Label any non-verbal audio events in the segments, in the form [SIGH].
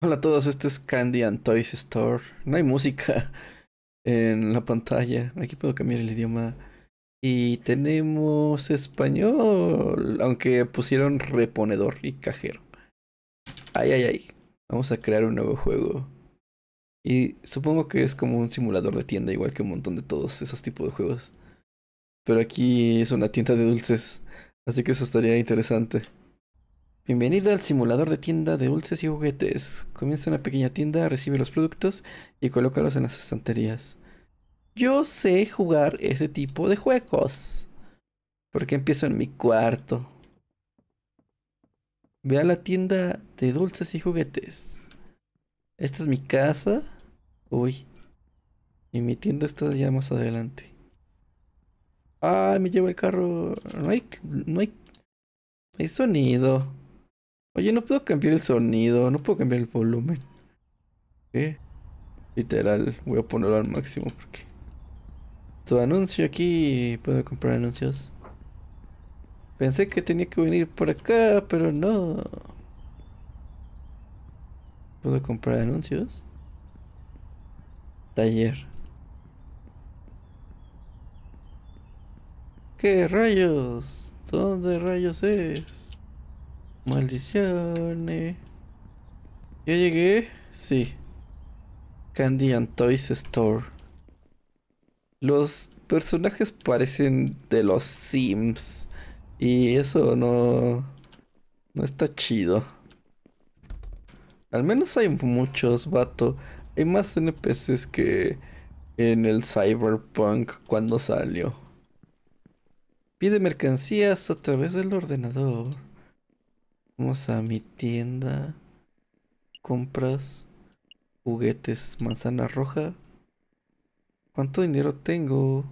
Hola a todos, este es Candy and Toys Store. No hay música [LAUGHS] en la pantalla. Aquí puedo cambiar el idioma. Y tenemos español, aunque pusieron reponedor y cajero. Ay, ay, ay. Vamos a crear un nuevo juego. Y supongo que es como un simulador de tienda, igual que un montón de todos esos tipos de juegos. Pero aquí es una tienda de dulces, así que eso estaría interesante. Bienvenido al simulador de tienda de dulces y juguetes. Comienza una pequeña tienda, recibe los productos y colócalos en las estanterías. Yo sé jugar ese tipo de juegos. Porque empiezo en mi cuarto. Ve a la tienda de dulces y juguetes. Esta es mi casa. Uy. Y mi tienda está ya más adelante. ¡Ah! Me lleva el carro. No hay. No hay. Hay sonido. Oye, no puedo cambiar el sonido, no puedo cambiar el volumen. Literal, voy a ponerlo al máximo porque... Tu anuncio aquí, puedo comprar anuncios. Pensé que tenía que venir por acá, pero no. ¿Puedo comprar anuncios? Taller. ¿Qué rayos? ¿Dónde rayos es? Maldiciones. Yo llegué. Sí. Candy and Toys Store. Los personajes parecen de los Sims. Y eso no. No está chido. Al menos hay muchos, vato. Hay más NPCs que en el Cyberpunk cuando salió. Pide mercancías a través del ordenador. Vamos a mi tienda. Compras. Juguetes. Manzana roja. ¿Cuánto dinero tengo?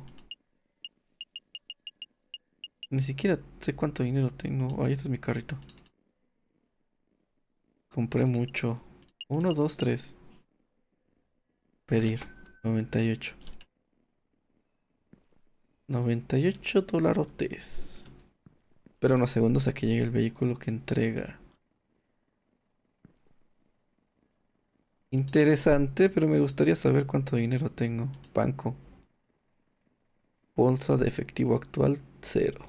Ni siquiera sé cuánto dinero tengo. Ahí está es mi carrito. Compré mucho. Uno, dos, tres. Pedir. 98. 98 dólares. Espera unos segundos a que llegue el vehículo que entrega. Interesante, pero me gustaría saber cuánto dinero tengo. Banco. Bolsa de efectivo actual, cero.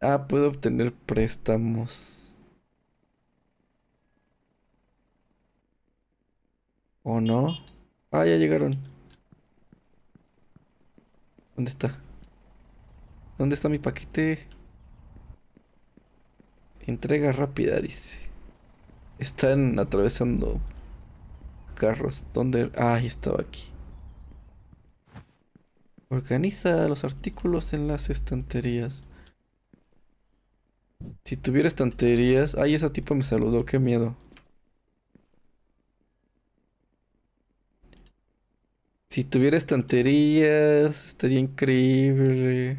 Ah, puedo obtener préstamos. ¿O no? Ah, ya llegaron. ¿Dónde está? ¿Dónde está mi paquete? Entrega rápida, dice. Están atravesando carros. ¿Dónde? Ah, estaba aquí. Organiza los artículos en las estanterías. Si tuviera estanterías... Ay, esa tipo me saludó, qué miedo. Si tuviera estanterías, estaría increíble.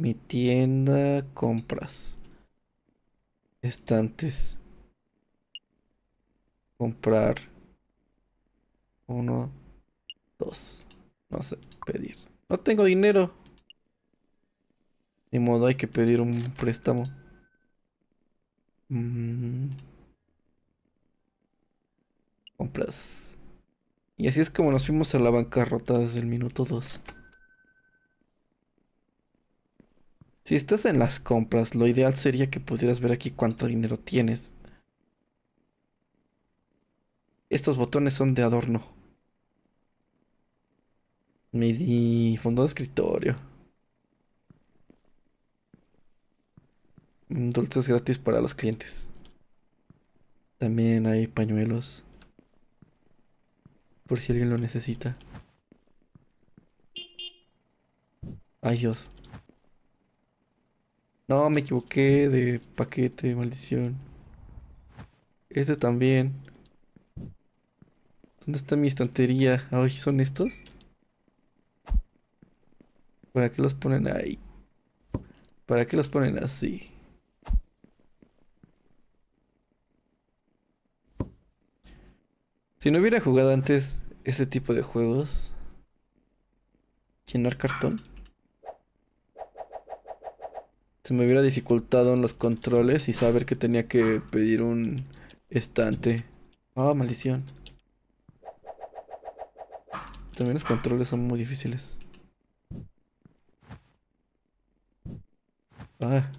Mi tienda, compras. Estantes. Comprar. Uno, dos. No sé, pedir. No tengo dinero. Ni modo, hay que pedir un préstamo. Mm. Compras. Y así es como nos fuimos a la bancarrota desde el minuto dos. Si estás en las compras, lo ideal sería que pudieras ver aquí cuánto dinero tienes. Estos botones son de adorno. Mi fondo de escritorio. Mm, dulces gratis para los clientes. También hay pañuelos. Por si alguien lo necesita. Ay Dios. No, me equivoqué de paquete, maldición. Este también. ¿Dónde está mi estantería? Ay, ¿son estos? ¿Para qué los ponen ahí? ¿Para qué los ponen así? Si no hubiera jugado antes este tipo de juegos, llenar cartón me hubiera dificultado en los controles y saber que tenía que pedir un estante. Ah, maldición. También los controles son muy difíciles. Ah.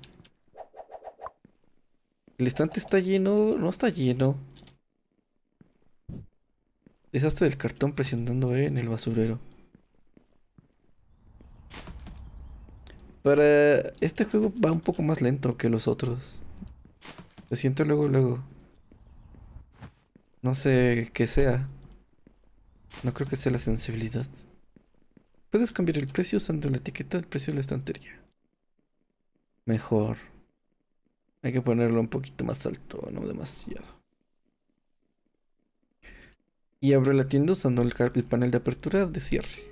El estante está lleno. No está lleno. Deshazte del cartón presionando eh, en el basurero. Para este juego va un poco más lento que los otros. Se siento luego, luego. No sé qué sea. No creo que sea la sensibilidad. Puedes cambiar el precio usando la etiqueta del precio de la estantería. Mejor. Hay que ponerlo un poquito más alto, no demasiado. Y abro la tienda usando el panel de apertura de cierre.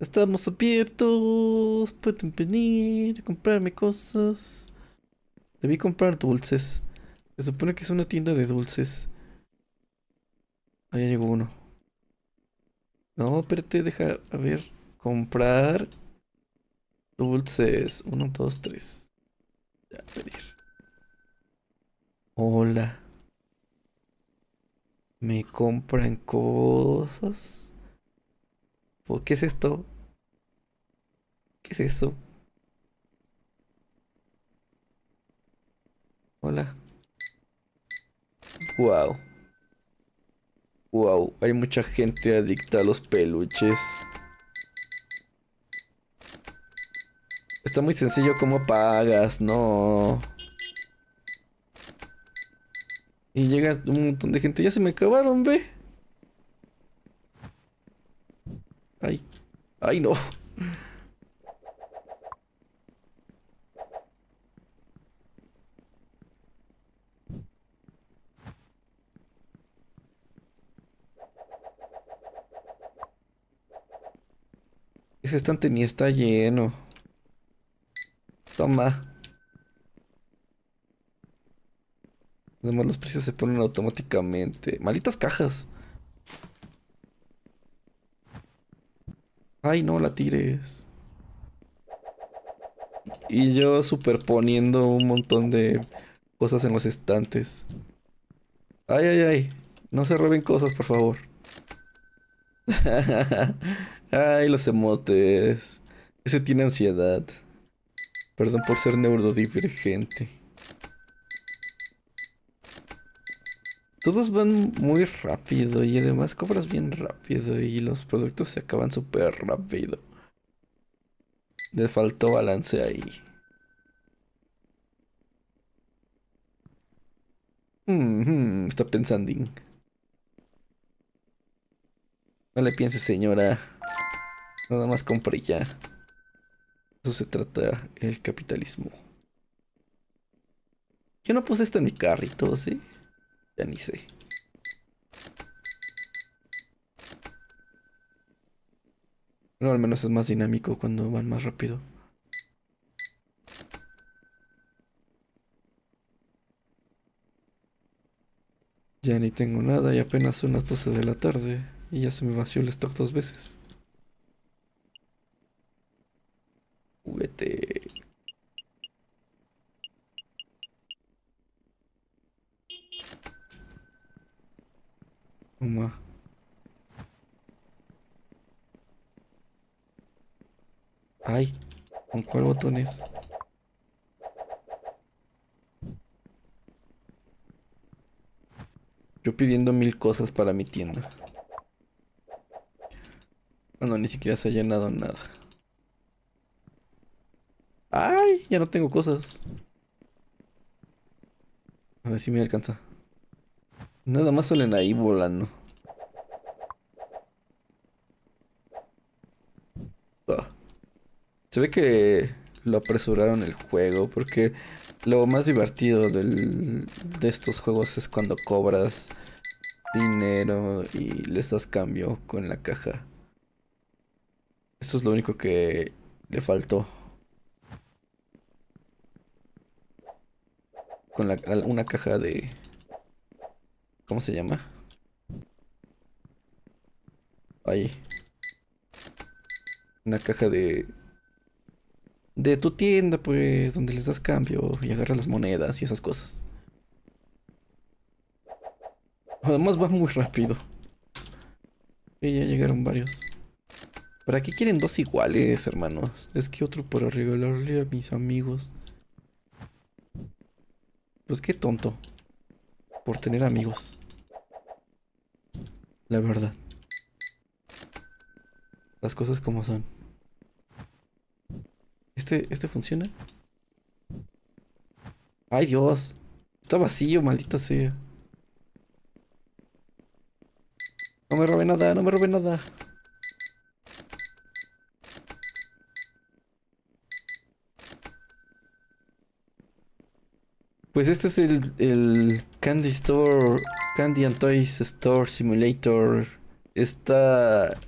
Estamos abiertos, pueden venir a comprarme cosas. Debí comprar dulces. Se supone que es una tienda de dulces. Ahí llegó uno. No, espérate, deja, a ver, comprar dulces. Uno, dos, tres. Ya, pedir. Hola. ¿Me compran cosas? qué es esto? ¿Qué es eso? Hola. Wow. Wow, hay mucha gente adicta a los peluches. Está muy sencillo cómo pagas, no. Y llega un montón de gente. Ya se me acabaron, ve. Ay, ay no. Ese estante ni está lleno. Toma. Además los precios se ponen automáticamente. Malitas cajas. Ay, no la tires. Y yo superponiendo un montón de cosas en los estantes. Ay, ay, ay. No se roben cosas, por favor. [LAUGHS] ay, los emotes. Ese tiene ansiedad. Perdón por ser neurodivergente. todos van muy rápido y además cobras bien rápido y los productos se acaban súper rápido. Le faltó balance ahí. Mm-hmm, está pensando. No le piense, señora. Nada más compre ya. Eso se trata el capitalismo. Yo no puse esto en mi carrito, ¿sí? Ya ni sé. No, al menos es más dinámico cuando van más rápido. Ya ni tengo nada y apenas son las 12 de la tarde y ya se me vació el stock dos veces. Ay, ¿con cuál botón es? Yo pidiendo mil cosas para mi tienda. No, ah, no, ni siquiera se ha llenado nada. ¡Ay! Ya no tengo cosas. A ver si me alcanza. Nada más salen ahí volando. Ah. Se ve que lo apresuraron el juego porque lo más divertido de estos juegos es cuando cobras dinero y les das cambio con la caja. Esto es lo único que le faltó. Con una caja de ¿Cómo se llama? Ahí. Una caja de... De tu tienda, pues, donde les das cambio y agarras las monedas y esas cosas. Además va muy rápido. Y ya llegaron varios. ¿Para qué quieren dos iguales, hermanos? Es que otro para regalarle a mis amigos. Pues qué tonto. Por tener amigos. La verdad. Las cosas como son. ¿Este, este funciona? ¡Ay, Dios! Está vacío, maldito sea. No me robé nada, no me robé nada. Pues este es el, el Candy Store Candy and Toys Store Simulator está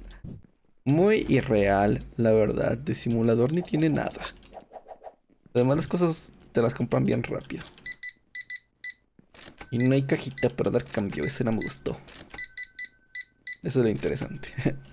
muy irreal, la verdad. De simulador ni tiene nada. Además las cosas te las compran bien rápido. Y no hay cajita para dar cambio, ese no me gustó. Eso es lo interesante. [LAUGHS]